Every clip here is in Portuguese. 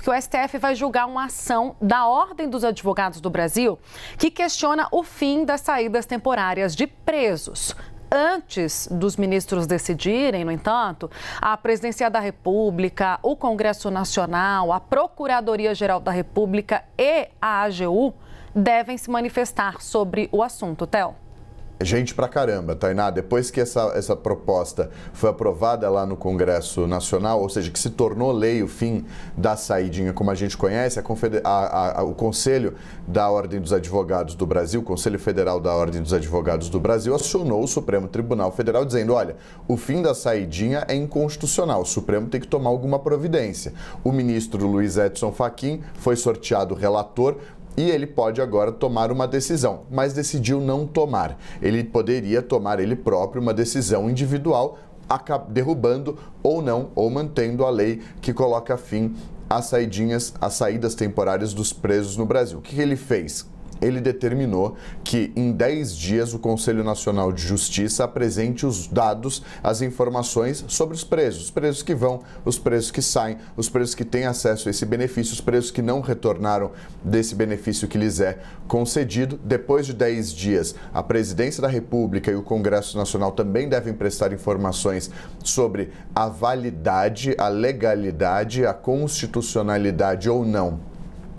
porque o STF vai julgar uma ação da Ordem dos Advogados do Brasil que questiona o fim das saídas temporárias de presos. Antes dos ministros decidirem, no entanto, a Presidência da República, o Congresso Nacional, a Procuradoria-Geral da República e a AGU devem se manifestar sobre o assunto, Theo gente pra caramba, Tainá. Depois que essa, essa proposta foi aprovada lá no Congresso Nacional, ou seja, que se tornou lei o fim da saidinha como a gente conhece, a Confeder... a, a, o Conselho da Ordem dos Advogados do Brasil, o Conselho Federal da Ordem dos Advogados do Brasil, acionou o Supremo Tribunal Federal dizendo: olha, o fim da saidinha é inconstitucional, o Supremo tem que tomar alguma providência. O ministro Luiz Edson Fachin foi sorteado relator, e ele pode agora tomar uma decisão, mas decidiu não tomar. Ele poderia tomar ele próprio uma decisão individual, derrubando ou não, ou mantendo a lei que coloca fim às saidinhas, às saídas temporárias dos presos no Brasil. O que ele fez? ele determinou que em 10 dias o Conselho Nacional de Justiça apresente os dados, as informações sobre os presos, os presos que vão, os presos que saem, os presos que têm acesso a esse benefício, os presos que não retornaram desse benefício que lhes é concedido. Depois de 10 dias, a Presidência da República e o Congresso Nacional também devem prestar informações sobre a validade, a legalidade, a constitucionalidade ou não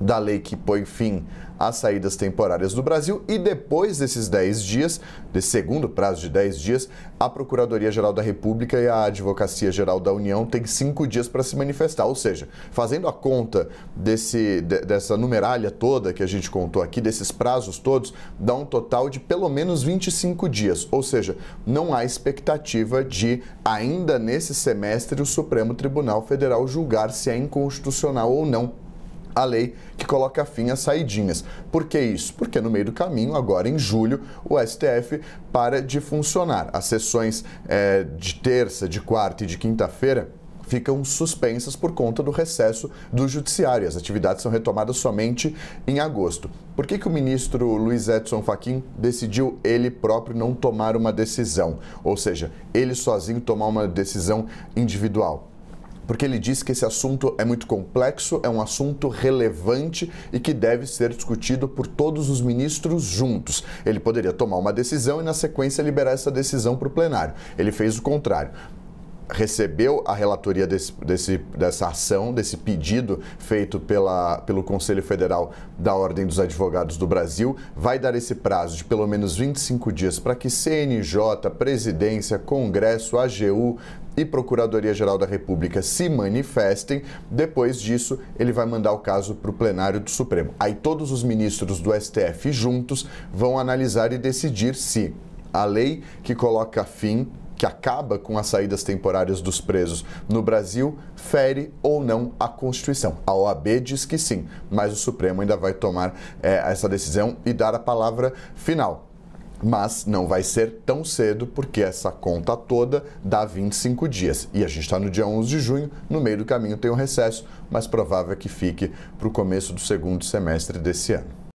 da lei que põe fim às saídas temporárias do Brasil e depois desses 10 dias, desse segundo prazo de 10 dias, a Procuradoria-Geral da República e a Advocacia-Geral da União têm cinco dias para se manifestar. Ou seja, fazendo a conta desse, de, dessa numeralha toda que a gente contou aqui, desses prazos todos, dá um total de pelo menos 25 dias. Ou seja, não há expectativa de, ainda nesse semestre, o Supremo Tribunal Federal julgar se é inconstitucional ou não a lei que coloca fim às saidinhas. Por que isso? Porque no meio do caminho, agora em julho, o STF para de funcionar. As sessões é, de terça, de quarta e de quinta-feira ficam suspensas por conta do recesso do judiciário. As atividades são retomadas somente em agosto. Por que, que o ministro Luiz Edson Fachin decidiu ele próprio não tomar uma decisão? Ou seja, ele sozinho tomar uma decisão individual? porque ele diz que esse assunto é muito complexo, é um assunto relevante e que deve ser discutido por todos os ministros juntos. Ele poderia tomar uma decisão e, na sequência, liberar essa decisão para o plenário. Ele fez o contrário recebeu a relatoria desse, desse, dessa ação, desse pedido feito pela, pelo Conselho Federal da Ordem dos Advogados do Brasil, vai dar esse prazo de pelo menos 25 dias para que CNJ, Presidência, Congresso, AGU, e Procuradoria-Geral da República se manifestem. Depois disso, ele vai mandar o caso para o plenário do Supremo. Aí todos os ministros do STF juntos vão analisar e decidir se a lei que coloca fim que acaba com as saídas temporárias dos presos no Brasil fere ou não a Constituição. A OAB diz que sim, mas o Supremo ainda vai tomar é, essa decisão e dar a palavra final mas não vai ser tão cedo, porque essa conta toda dá 25 dias. E a gente está no dia 11 de junho, no meio do caminho tem um recesso, mas provável é que fique para o começo do segundo semestre desse ano.